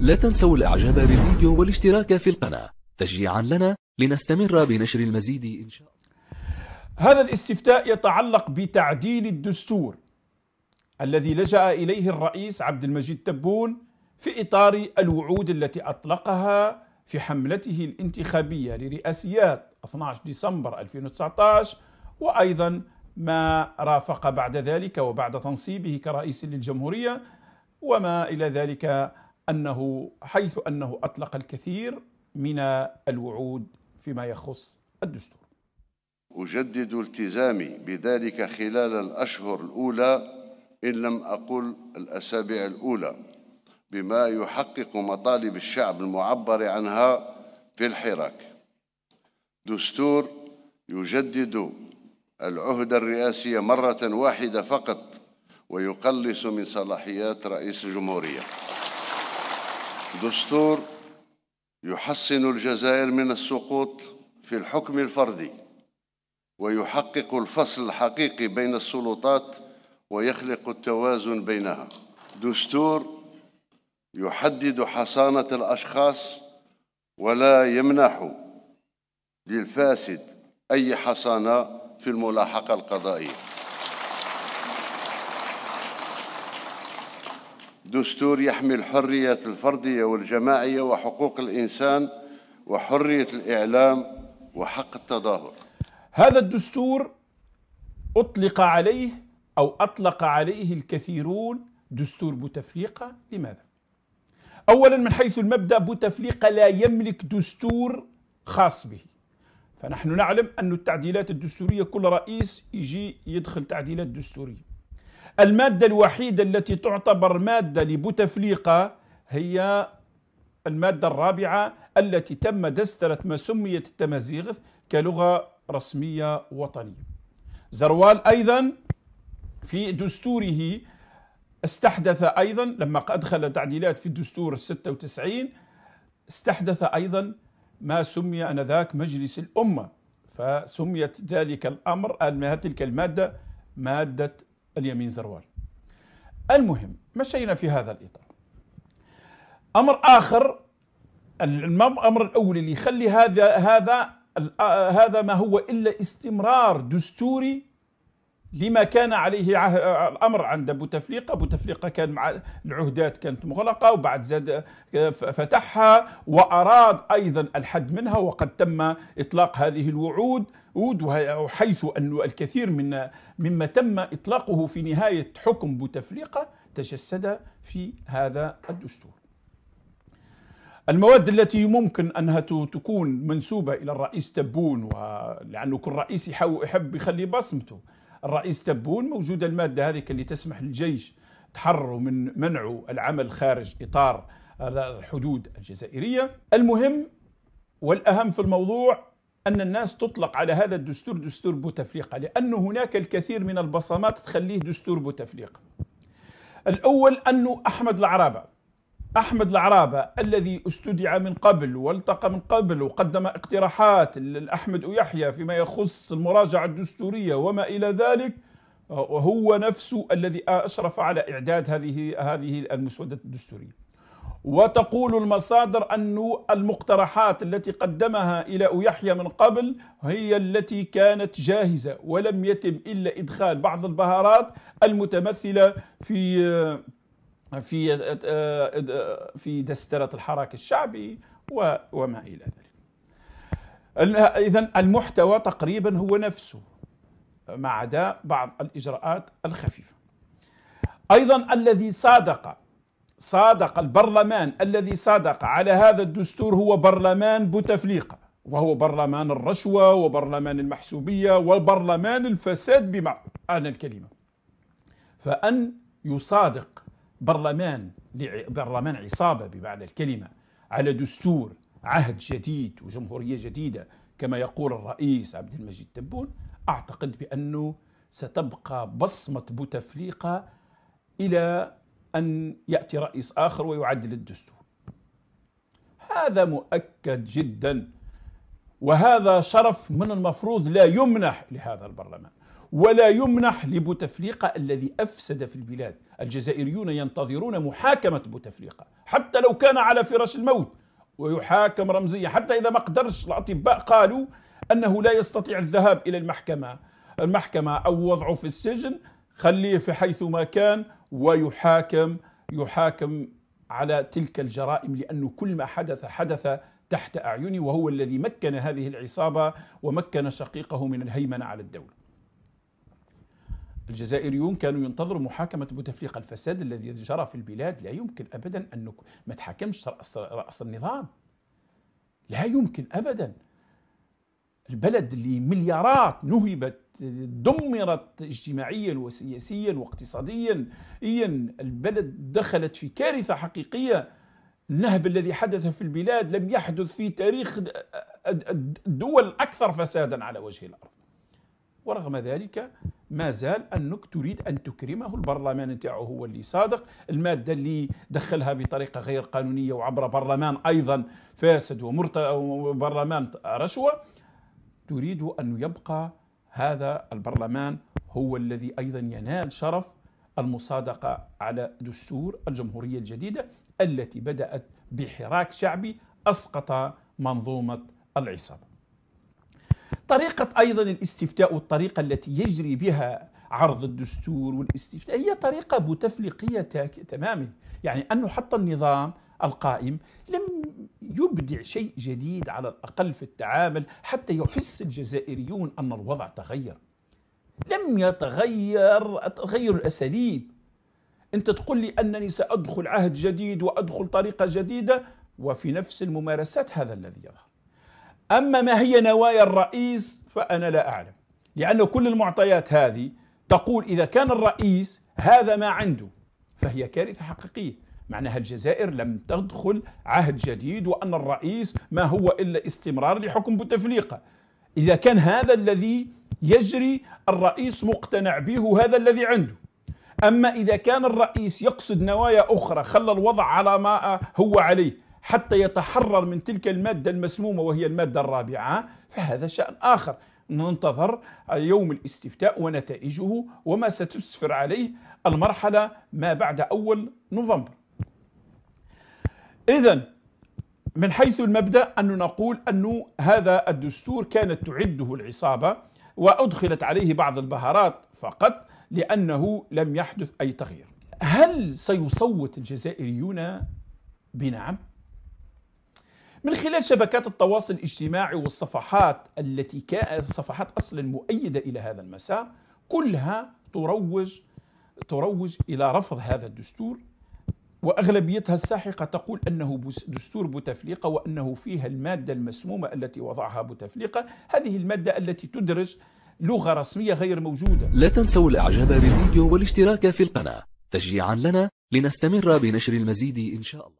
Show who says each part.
Speaker 1: لا تنسوا الاعجاب بالفيديو والاشتراك في القناة تشجيعا لنا لنستمر بنشر المزيد إن شاء الله هذا الاستفتاء يتعلق بتعديل الدستور الذي لجأ إليه الرئيس عبد المجيد تبون في إطار الوعود التي أطلقها في حملته الانتخابية لرئاسيات 12 ديسمبر 2019 وأيضا ما رافق بعد ذلك وبعد تنصيبه كرئيس للجمهورية وما إلى ذلك انه حيث انه اطلق الكثير من الوعود فيما يخص الدستور.
Speaker 2: اجدد التزامي بذلك خلال الاشهر الاولى ان لم اقل الاسابيع الاولى بما يحقق مطالب الشعب المعبر عنها في الحراك. دستور يجدد العهدة الرئاسية مرة واحدة فقط ويقلص من صلاحيات رئيس الجمهورية دستور يحصن الجزائر من السقوط في الحكم الفردي ويحقق الفصل الحقيقي بين السلطات ويخلق التوازن بينها دستور يحدد حصانة الأشخاص ولا يمنح للفاسد أي حصانة في الملاحقة القضائية دستور يحمي الحرية الفردية والجماعية وحقوق الإنسان وحرية الإعلام وحق التظاهر
Speaker 1: هذا الدستور أطلق عليه أو أطلق عليه الكثيرون دستور بوتفليقة لماذا؟ أولا من حيث المبدأ بوتفليقة لا يملك دستور خاص به فنحن نعلم أن التعديلات الدستورية كل رئيس يجي يدخل تعديلات دستورية المادة الوحيدة التي تعتبر مادة لبوتفليقة هي المادة الرابعة التي تم دسترة ما سميت التمازيغ كلغة رسمية وطنية زروال أيضا في دستوره استحدث أيضا لما أدخل تعديلات في الدستور 96 استحدث أيضا ما سمي أنذاك مجلس الأمة فسميت ذلك الأمر آه، تلك المادة مادة اليمين زروال المهم مشينا في هذا الإطار أمر آخر الأمر الأول اللي يخلي هذا هذا آه، هذا ما هو إلا استمرار دستوري لما كان عليه عه... الامر عند بوتفليقه، بوتفليقه كان مع العهدات كانت مغلقه وبعد زاد فتحها واراد ايضا الحد منها وقد تم اطلاق هذه الوعود وحيث أن الكثير من مما تم إطلاقه في نهاية حكم بوتفليقة تجسد في هذا الدستور المواد التي ممكن أنها تكون منسوبة إلى الرئيس تبون لأنه كل رئيس يحب يخلي بصمته الرئيس تبون موجودة المادة هذه اللي تسمح للجيش تحرره من منعه العمل خارج إطار الحدود الجزائرية المهم والأهم في الموضوع أن الناس تطلق على هذا الدستور دستور بوتفليقة لأن هناك الكثير من البصمات تخليه دستور بوتفليقة الأول أنه أحمد العرابة أحمد العرابة الذي استدعى من قبل والتقى من قبل وقدم اقتراحات لأحمد ويحيى فيما يخص المراجعة الدستورية وما إلى ذلك وهو نفسه الذي أشرف على إعداد هذه هذه المسودة الدستورية وتقول المصادر أن المقترحات التي قدمها إلى يحيى من قبل هي التي كانت جاهزة ولم يتم إلا إدخال بعض البهارات المتمثلة في في في دسترة الحراك الشعبي وما إلى ذلك إذا المحتوى تقريبا هو نفسه ما عدا بعض الإجراءات الخفيفة أيضا الذي صادق صادق البرلمان الذي صادق على هذا الدستور هو برلمان بوتفليقة وهو برلمان الرشوة وبرلمان المحسوبية وبرلمان الفساد بمعنى الكلمة فأن يصادق برلمان برلمان عصابة بمعنى الكلمة على دستور عهد جديد وجمهورية جديدة كما يقول الرئيس عبد المجيد تبون أعتقد بأنه ستبقى بصمة بوتفليقة إلى أن يأتي رئيس آخر ويعدل الدستور هذا مؤكد جدا وهذا شرف من المفروض لا يمنح لهذا البرلمان ولا يمنح لبوتفليقة الذي أفسد في البلاد الجزائريون ينتظرون محاكمة بوتفليقة حتى لو كان على فراش الموت ويحاكم رمزيا حتى إذا ما قدرش الأطباء قالوا أنه لا يستطيع الذهاب إلى المحكمة المحكمة أو وضعه في السجن خليه في حيث ما كان ويحاكم يحاكم على تلك الجرائم لأنه كل ما حدث حدث تحت أعيني وهو الذي مكن هذه العصابة ومكن شقيقه من الهيمنة على الدولة الجزائريون كانوا ينتظروا محاكمة بوتفليقة الفساد الذي جرى في البلاد لا يمكن أبدا أن ما تحاكمش رأس, رأس النظام لا يمكن أبدا البلد اللي مليارات نهبت دمرت اجتماعيا وسياسيا واقتصاديا البلد دخلت في كارثة حقيقية النهب الذي حدث في البلاد لم يحدث في تاريخ الدول أكثر فسادا على وجه الأرض ورغم ذلك ما زال انك تريد ان تكرمه البرلمان نتاعو هو اللي صادق الماده اللي دخلها بطريقه غير قانونيه وعبر برلمان ايضا فاسد ومرت وبرلمان رشوه تريد ان يبقى هذا البرلمان هو الذي ايضا ينال شرف المصادقه على دستور الجمهوريه الجديده التي بدات بحراك شعبي اسقط منظومه العصابه طريقة أيضا الاستفتاء والطريقة التي يجري بها عرض الدستور والاستفتاء هي طريقة بوتفليقية تماما يعني أنه حتى النظام القائم لم يبدع شيء جديد على الأقل في التعامل حتى يحس الجزائريون أن الوضع تغير لم يتغير تغير الأساليب أنت تقول لي أنني سأدخل عهد جديد وأدخل طريقة جديدة وفي نفس الممارسات هذا الذي يظهر أما ما هي نوايا الرئيس فأنا لا أعلم لأن كل المعطيات هذه تقول إذا كان الرئيس هذا ما عنده فهي كارثة حقيقية معناها الجزائر لم تدخل عهد جديد وأن الرئيس ما هو إلا استمرار لحكم بوتفليقة إذا كان هذا الذي يجري الرئيس مقتنع به وهذا الذي عنده أما إذا كان الرئيس يقصد نوايا أخرى خلى الوضع على ما هو عليه حتى يتحرر من تلك المادة المسمومة وهي المادة الرابعة فهذا شأن آخر ننتظر يوم الاستفتاء ونتائجه وما ستسفر عليه المرحلة ما بعد أول نوفمبر إذا من حيث المبدأ أن نقول أن هذا الدستور كانت تعده العصابة وأدخلت عليه بعض البهارات فقط لأنه لم يحدث أي تغيير هل سيصوت الجزائريون بنعم؟ من خلال شبكات التواصل الاجتماعي والصفحات التي كانت صفحات اصلا مؤيده الى هذا المساء كلها تروج تروج الى رفض هذا الدستور واغلبيتها الساحقه تقول انه دستور بوتفليقه وانه فيها الماده المسمومه التي وضعها بوتفليقه، هذه الماده التي تدرج لغه رسميه غير موجوده. لا تنسوا الاعجاب بالفيديو والاشتراك في القناه تشجيعا لنا لنستمر بنشر المزيد ان شاء الله.